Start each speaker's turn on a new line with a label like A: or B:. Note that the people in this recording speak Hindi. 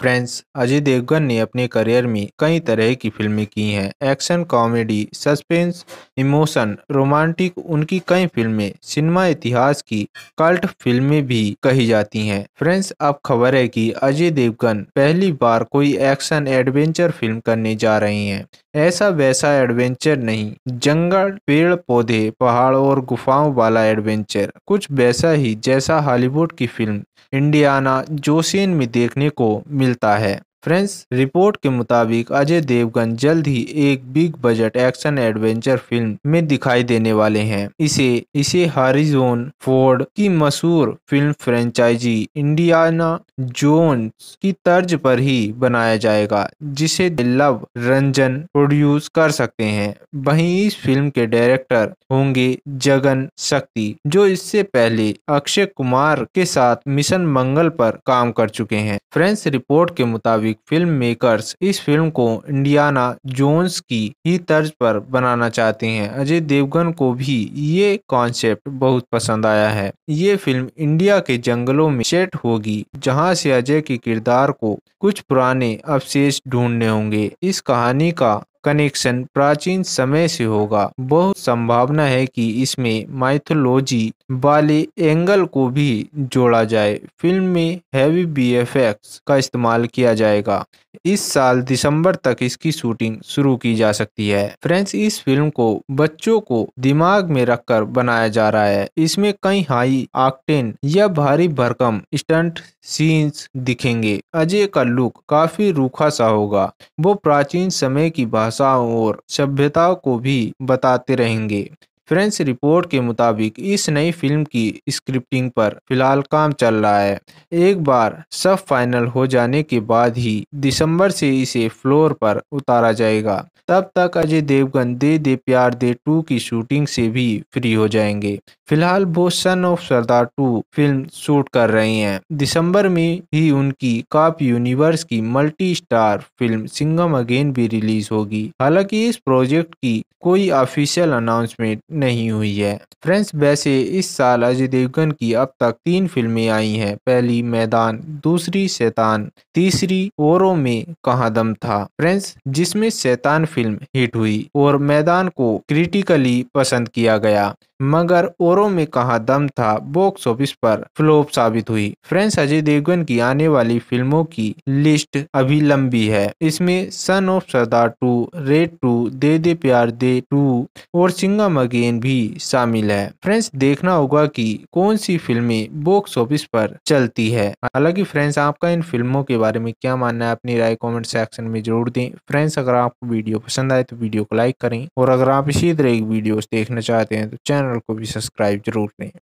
A: फ्रेंड्स अजय देवगन ने अपने करियर में कई तरह की फिल्में की हैं action comedy suspense emotion romantic उनकी कई फिल्में सिनेमा इतिहास की कल्ट फिल्में भी कही जाती हैं फ्रेंड्स अब खबर है कि अजय देवगन पहली बार कोई एक्शन एडवेंचर फिल्म करने जा रही हैं ऐसा वैसा एडवेंचर नहीं जंगल पेड़ पौधे पहाड़ और गुफाओं वाला एडवेंचर कुछ वैसा ही जैसा हॉलीवुड की फिल्म इंडियाना जोसेन में देखने को मिलता है। फ्रेंड्स रिपोर्ट के मुताबिक अजय देवगन जल्द ही एक big budget action adventure film में दिखाई देने वाले हैं इसे इसे हारिजोन फोर्ड की मशहूर फिल्म फ्रेंचाइजी इंडियाना जोन्स की तर्ज पर ही बनाया जाएगा जिसे लव रंजन प्रोड्यूस कर सकते हैं वहीं इस फिल्म के डायरेक्टर होंगे जगन शक्ति जो इससे पहले अक्षय कुमार के साथ मिशन मंगल पर काम कर चुके हैं फ्रेंड्स रिपोर्ट के मुताबिक व्यावसायिक फिल्म मेकर्स इस फिल्म को इंडियाना जोन्स की ही तर्ज पर बनाना चाहते हैं अजय देवगन को भी ये कॉन्सेप्ट बहुत पसंद आया है ये फिल्म इंडिया के जंगलों में सेट होगी जहाँ से अजय के किरदार को कुछ पुराने अवशेष ढूंढने होंगे इस कहानी का कनेक्शन प्राचीन समय से होगा बहुत संभावना है कि इसमें माइथोलॉजी वाले एंगल को भी जोड़ा जाए फिल्म में हैवी बीएफएक्स का इस्तेमाल किया जाएगा इस साल दिसंबर तक इसकी शूटिंग शुरू की जा सकती है फ्रेंड्स इस फिल्म को बच्चों को दिमाग में रखकर बनाया जा रहा है इसमें कई हाई आक्टेन या भारी भरकम स्टंट सीन्स दिखेंगे अजय का लुक काफी रूखा सा होगा वो प्राचीन समय की बात भाषाओं और सभ्यताओं को भी बताते रहेंगे फ्रेंच रिपोर्ट के मुताबिक इस नई फिल्म की स्क्रिप्टिंग पर फिलहाल काम चल रहा है एक बार सब फाइनल हो जाने के बाद ही दिसंबर से इसे फ्लोर पर उतारा जाएगा तब तक अजय देवगन दे दे प्यार दे टू की शूटिंग से भी फ्री हो जाएंगे फिलहाल वो son of Sardar two film shoot कर रहे हैं दिसंबर में ही उनकी काप यूनिवर्स की multi star film Singham again भी रिलीज होगी हालांकि इस प्रोजेक्ट की कोई ऑफिशियल अनाउंसमेंट नहीं हुई है फ्रेंड्स वैसे इस साल अजय देवगन की अब तक तीन फिल्में आई हैं पहली मैदान दूसरी शैतान तीसरी औरों में कहा दम था फ्रेंड्स जिसमें शैतान फिल्म हिट हुई और मैदान को क्रिटिकली पसंद किया गया मगर ओरों में कहा दम था बॉक्स ऑफिस पर फ्लोप साबित हुई फ्रेंड्स अजय देवगन की आने वाली फिल्मों की लिस्ट अभी लंबी है इसमें son of Sardar two raid two De De Pyaar De to और सिंगम अगेन भी शामिल है फ्रेंड्स देखना होगा कि कौन सी फिल्में बॉक्स ऑफिस पर चलती है हालांकि फ्रेंड्स आपका इन फिल्मों के बारे में क्या मानना है अपनी राय कॉमेंट सेक्शन में जरूर दें फ्रेंड्स अगर आपको वीडियो पसंद आए तो वीडियो को लाइक करें और अगर आप इसी तरह की वीडियो देखना चाहते हैं तो चैनल चैनल को भी सब्सक्राइब जरूर करें